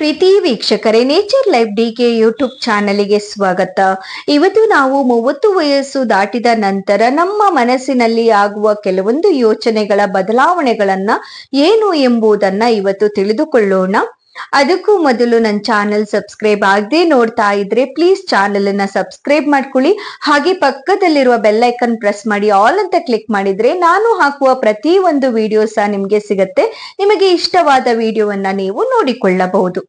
ಪ್ರೀತಿ ವೀಕ್ಷಕರೇ Nature Life D K YouTube ಗೆ ಸ್ವಾಗತ ಇವತ್ತು ನಾವು ಮೂವತ್ತು ವಯಸ್ಸು ದಾಟಿದ ನಂತರ ನಮ್ಮ ಮನಸ್ಸಿನಲ್ಲಿ ಆಗುವ ಕೆಲವೊಂದು ಯೋಚನೆಗಳ ಬದಲಾವಣೆಗಳನ್ನ ಏನು ಎಂಬುದನ್ನ ಇವತ್ತು ತಿಳಿದುಕೊಳ್ಳೋಣ ಅದಕ್ಕೂ ಮೊದಲು ನನ್ನ ಚಾನಲ್ ಸಬ್ಸ್ಕ್ರೈಬ್ ಆಗದೆ ನೋಡ್ತಾ ಇದ್ರೆ ಪ್ಲೀಸ್ ಚಾನೆಲ್ ಅನ್ನ ಸಬ್ಸ್ಕ್ರೈಬ್ ಮಾಡ್ಕೊಳ್ಳಿ ಹಾಗೆ ಪಕ್ಕದಲ್ಲಿರುವ ಬೆಲ್ ಐಕನ್ ಪ್ರೆಸ್ ಮಾಡಿ ಆಲ್ ಅಂತ ಕ್ಲಿಕ್ ಮಾಡಿದ್ರೆ ನಾನು ಹಾಕುವ ಪ್ರತಿ ಒಂದು ವಿಡಿಯೋ ಸಹ ನಿಮ್ಗೆ ಸಿಗುತ್ತೆ ನಿಮಗೆ ಇಷ್ಟವಾದ ವಿಡಿಯೋವನ್ನ ನೀವು ನೋಡಿಕೊಳ್ಳಬಹುದು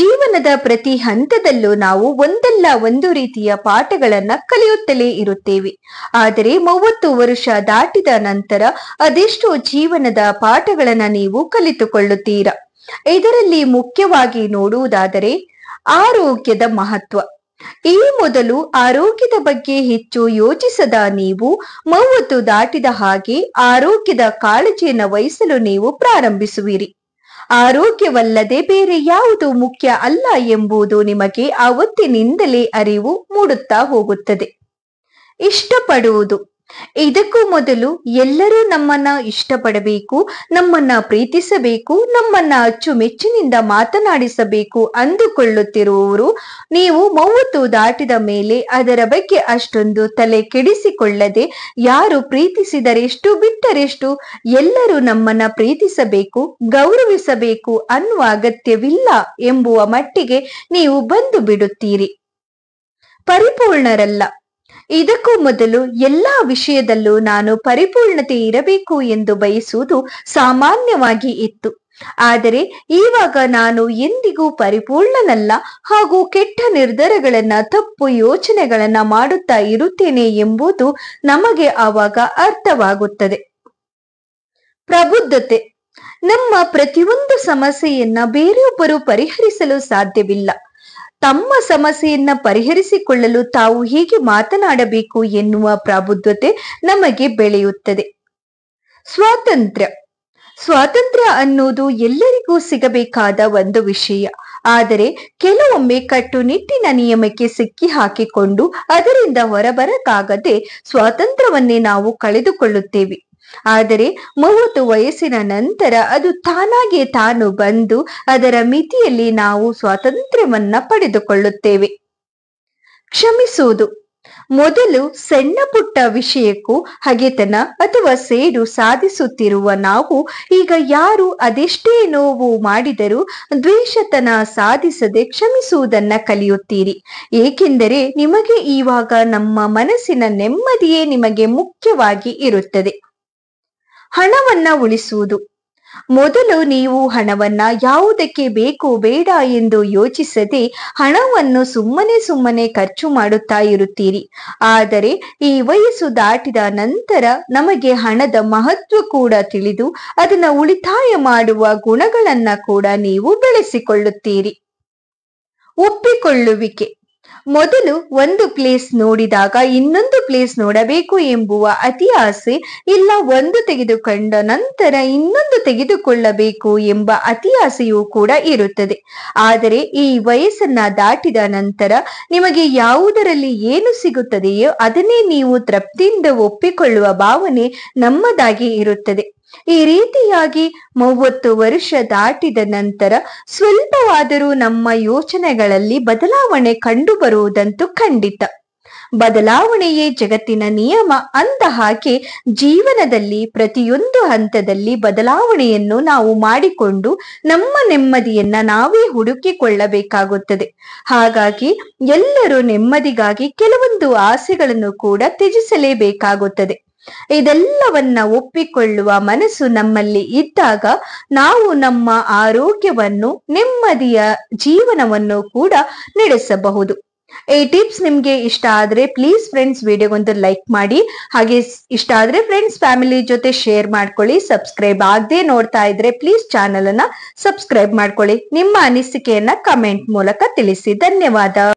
ಜೀವನದ ಪ್ರತಿ ಹಂತದಲ್ಲೂ ನಾವು ಒಂದಲ್ಲ ಒಂದು ರೀತಿಯ ಪಾಠಗಳನ್ನ ಕಲಿಯುತ್ತಲೇ ಇರುತ್ತೇವೆ ಆದರೆ ಮೂವತ್ತು ವರ್ಷ ದಾಟಿದ ನಂತರ ಅದೆಷ್ಟೋ ಜೀವನದ ಪಾಠಗಳನ್ನ ನೀವು ಕಲಿತುಕೊಳ್ಳುತ್ತೀರಾ ಇದರಲ್ಲಿ ಮುಖ್ಯವಾಗಿ ನೋಡುವುದಾದರೆ ಆರೋಗ್ಯದ ಮಹತ್ವ ಈ ಮೊದಲು ಆರೋಗ್ಯದ ಬಗ್ಗೆ ಹೆಚ್ಚು ಯೋಚಿಸದ ನೀವು ಮೂವತ್ತು ದಾಟಿದ ಹಾಗೆ ಆರೋಗ್ಯದ ಕಾಳಜಿಯನ್ನು ವಹಿಸಲು ನೀವು ಪ್ರಾರಂಭಿಸುವಿರಿ ಆರೋಗ್ಯವಲ್ಲದೆ ಬೇರೆ ಯಾವುದು ಮುಖ್ಯ ಅಲ್ಲ ಎಂಬುದು ನಿಮಗೆ ಆವತ್ತಿನಿಂದಲೇ ಅರಿವು ಮೂಡುತ್ತಾ ಹೋಗುತ್ತದೆ ಇಷ್ಟಪಡುವುದು ಇದಕ್ಕೂ ಮೊದಲು ಎಲ್ಲರೂ ನಮ್ಮನ್ನ ಇಷ್ಟಪಡಬೇಕು ನಮ್ಮನ್ನ ಪ್ರೀತಿಸಬೇಕು ನಮ್ಮನ್ನ ಅಚ್ಚುಮೆಚ್ಚಿನಿಂದ ಮಾತನಾಡಿಸಬೇಕು ಅಂದುಕೊಳ್ಳುತ್ತಿರುವವರು ನೀವು ಮೂವತ್ತು ದಾಟಿದ ಮೇಲೆ ಅದರ ಬಗ್ಗೆ ಅಷ್ಟೊಂದು ತಲೆ ಕೆಡಿಸಿಕೊಳ್ಳದೆ ಯಾರು ಪ್ರೀತಿಸಿದರೆಷ್ಟು ಬಿಟ್ಟರೆಷ್ಟು ಎಲ್ಲರೂ ನಮ್ಮನ್ನ ಪ್ರೀತಿಸಬೇಕು ಗೌರವಿಸಬೇಕು ಅನ್ನುವ ಅಗತ್ಯವಿಲ್ಲ ಎಂಬುವ ಮಟ್ಟಿಗೆ ನೀವು ಬಂದು ಬಿಡುತ್ತೀರಿ ಪರಿಪೂರ್ಣರಲ್ಲ ಇದಕ್ಕೂ ಮೊದಲು ಎಲ್ಲ ವಿಷಯದಲ್ಲೂ ನಾನು ಪರಿಪೂರ್ಣತೆ ಇರಬೇಕು ಎಂದು ಬಯಸುವುದು ಸಾಮಾನ್ಯವಾಗಿ ಇತ್ತು ಆದರೆ ಈವಾಗ ನಾನು ಎಂದಿಗೂ ಪರಿಪೂರ್ಣನಲ್ಲ ಹಾಗೂ ಕೆಟ್ಟ ನಿರ್ಧಾರಗಳನ್ನ ತಪ್ಪು ಯೋಚನೆಗಳನ್ನ ಮಾಡುತ್ತಾ ಇರುತ್ತೇನೆ ಎಂಬುದು ನಮಗೆ ಆವಾಗ ಅರ್ಥವಾಗುತ್ತದೆ ಪ್ರಬುದ್ಧತೆ ನಮ್ಮ ಪ್ರತಿಯೊಂದು ಸಮಸ್ಯೆಯನ್ನ ಬೇರೆಯೊಬ್ಬರು ಪರಿಹರಿಸಲು ಸಾಧ್ಯವಿಲ್ಲ ತಮ್ಮ ಸಮಸ್ಯೆಯನ್ನ ಪರಿಹರಿಸಿಕೊಳ್ಳಲು ತಾವು ಹೇಗೆ ಮಾತನಾಡಬೇಕು ಎನ್ನುವ ಪ್ರಾಬುದ್ಧತೆ ನಮಗೆ ಬೆಳೆಯುತ್ತದೆ ಸ್ವಾತಂತ್ರ್ಯ ಸ್ವಾತಂತ್ರ್ಯ ಅನ್ನೋದು ಎಲ್ಲರಿಗೂ ಸಿಗಬೇಕಾದ ಒಂದು ವಿಷಯ ಆದರೆ ಕೆಲವೊಮ್ಮೆ ಕಟ್ಟುನಿಟ್ಟಿನ ನಿಯಮಕ್ಕೆ ಸಿಕ್ಕಿ ಹಾಕಿಕೊಂಡು ಅದರಿಂದ ಹೊರಬರಕಾಗದೆ ಸ್ವಾತಂತ್ರ್ಯವನ್ನೇ ನಾವು ಕಳೆದುಕೊಳ್ಳುತ್ತೇವೆ ಆದರೆ ಮೂವತ್ತು ವಯಸ್ಸಿನ ನಂತರ ಅದು ತಾನಾಗೆ ತಾನು ಬಂದು ಅದರ ಮಿತಿಯಲ್ಲಿ ನಾವು ಸ್ವಾತಂತ್ರ್ಯವನ್ನ ಪಡೆದುಕೊಳ್ಳುತ್ತೇವೆ ಕ್ಷಮಿಸುವುದು ಮೊದಲು ಸಣ್ಣ ಪುಟ್ಟ ವಿಷಯಕ್ಕೂ ಹಗೆತನ ಅಥವಾ ಸೇಡು ಸಾಧಿಸುತ್ತಿರುವ ನಾವು ಈಗ ಯಾರು ಅದೆಷ್ಟೇ ನೋವು ಮಾಡಿದರೂ ದ್ವೇಷತನ ಸಾಧಿಸದೆ ಕ್ಷಮಿಸುವುದನ್ನ ಕಲಿಯುತ್ತೀರಿ ಏಕೆಂದರೆ ನಿಮಗೆ ಈವಾಗ ನಮ್ಮ ಮನಸ್ಸಿನ ನೆಮ್ಮದಿಯೇ ನಿಮಗೆ ಮುಖ್ಯವಾಗಿ ಇರುತ್ತದೆ ಹಣವನ್ನ ಉಳಿಸುವುದು ಮೊದಲು ನೀವು ಹಣವನ್ನ ಯಾವುದಕ್ಕೆ ಬೇಕು ಬೇಡ ಎಂದು ಯೋಚಿಸದೆ ಹಣವನ್ನು ಸುಮ್ಮನೆ ಸುಮ್ಮನೆ ಖರ್ಚು ಮಾಡುತ್ತಾ ಇರುತ್ತೀರಿ ಆದರೆ ಈ ವಯಸ್ಸು ದಾಟಿದ ನಂತರ ನಮಗೆ ಹಣದ ಮಹತ್ವ ಕೂಡ ತಿಳಿದು ಅದನ್ನು ಉಳಿತಾಯ ಮಾಡುವ ಗುಣಗಳನ್ನ ಕೂಡ ನೀವು ಬೆಳೆಸಿಕೊಳ್ಳುತ್ತೀರಿ ಒಪ್ಪಿಕೊಳ್ಳುವಿಕೆ ಮೊದಲು ಒಂದು ಪ್ಲೇಸ್ ನೋಡಿದಾಗ ಇನ್ನೊಂದು ಪ್ಲೇಸ್ ನೋಡಬೇಕು ಎಂಬುವ ಅತಿ ಆಸೆ ಇಲ್ಲ ಒಂದು ತೆಗೆದುಕೊಂಡ ನಂತರ ಇನ್ನೊಂದು ತೆಗೆದುಕೊಳ್ಳಬೇಕು ಎಂಬ ಅತಿ ಆಸೆಯೂ ಕೂಡ ಇರುತ್ತದೆ ಆದರೆ ಈ ವಯಸ್ಸನ್ನ ದಾಟಿದ ನಂತರ ನಿಮಗೆ ಯಾವುದರಲ್ಲಿ ಏನು ಸಿಗುತ್ತದೆಯೋ ಅದನ್ನೇ ನೀವು ತೃಪ್ತಿಯಿಂದ ಒಪ್ಪಿಕೊಳ್ಳುವ ಭಾವನೆ ನಮ್ಮದಾಗಿ ಇರುತ್ತದೆ ಈ ರೀತಿಯಾಗಿ ಮೂವತ್ತು ವರ್ಷ ದಾಟಿದ ನಂತರ ಸ್ವಲ್ಪವಾದರೂ ನಮ್ಮ ಯೋಚನೆಗಳಲ್ಲಿ ಬದಲಾವಣೆ ಕಂಡುಬರುವುದಂತೂ ಖಂಡಿತ ಬದಲಾವಣೆಯೇ ಜಗತ್ತಿನ ನಿಯಮ ಅಂತ ಹಾಗೆ ಜೀವನದಲ್ಲಿ ಪ್ರತಿಯೊಂದು ಹಂತದಲ್ಲಿ ಬದಲಾವಣೆಯನ್ನು ನಾವು ಮಾಡಿಕೊಂಡು ನಮ್ಮ ನೆಮ್ಮದಿಯನ್ನ ನಾವೇ ಹುಡುಕಿಕೊಳ್ಳಬೇಕಾಗುತ್ತದೆ ಹಾಗಾಗಿ ಎಲ್ಲರೂ ನೆಮ್ಮದಿಗಾಗಿ ಕೆಲವೊಂದು ಆಸೆಗಳನ್ನು ಕೂಡ ತ್ಯಜಿಸಲೇಬೇಕಾಗುತ್ತದೆ ಇದೆಲ್ಲವನ್ನ ಒಪ್ಪಿಕೊಳ್ಳುವ ಮನಸ್ಸು ನಮ್ಮಲ್ಲಿ ಇದ್ದಾಗ ನಾವು ನಮ್ಮ ಆರೋಗ್ಯವನ್ನು ನೆಮ್ಮದಿಯ ಜೀವನವನ್ನು ಕೂಡ ನಡೆಸಬಹುದು ಈ ಟಿಪ್ಸ್ ನಿಮ್ಗೆ ಇಷ್ಟ ಆದ್ರೆ ಪ್ಲೀಸ್ ಫ್ರೆಂಡ್ಸ್ ವಿಡಿಯೋಗೊಂದು ಲೈಕ್ ಮಾಡಿ ಹಾಗೆ ಇಷ್ಟ ಆದ್ರೆ ಫ್ರೆಂಡ್ಸ್ ಫ್ಯಾಮಿಲಿ ಜೊತೆ ಶೇರ್ ಮಾಡ್ಕೊಳ್ಳಿ ಸಬ್ಸ್ಕ್ರೈಬ್ ಆಗದೆ ನೋಡ್ತಾ ಇದ್ರೆ ಪ್ಲೀಸ್ ಚಾನೆಲ್ ಅನ್ನ ಸಬ್ಸ್ಕ್ರೈಬ್ ಮಾಡ್ಕೊಳ್ಳಿ ನಿಮ್ಮ ಅನಿಸಿಕೆಯನ್ನ ಕಮೆಂಟ್ ಮೂಲಕ ತಿಳಿಸಿ ಧನ್ಯವಾದ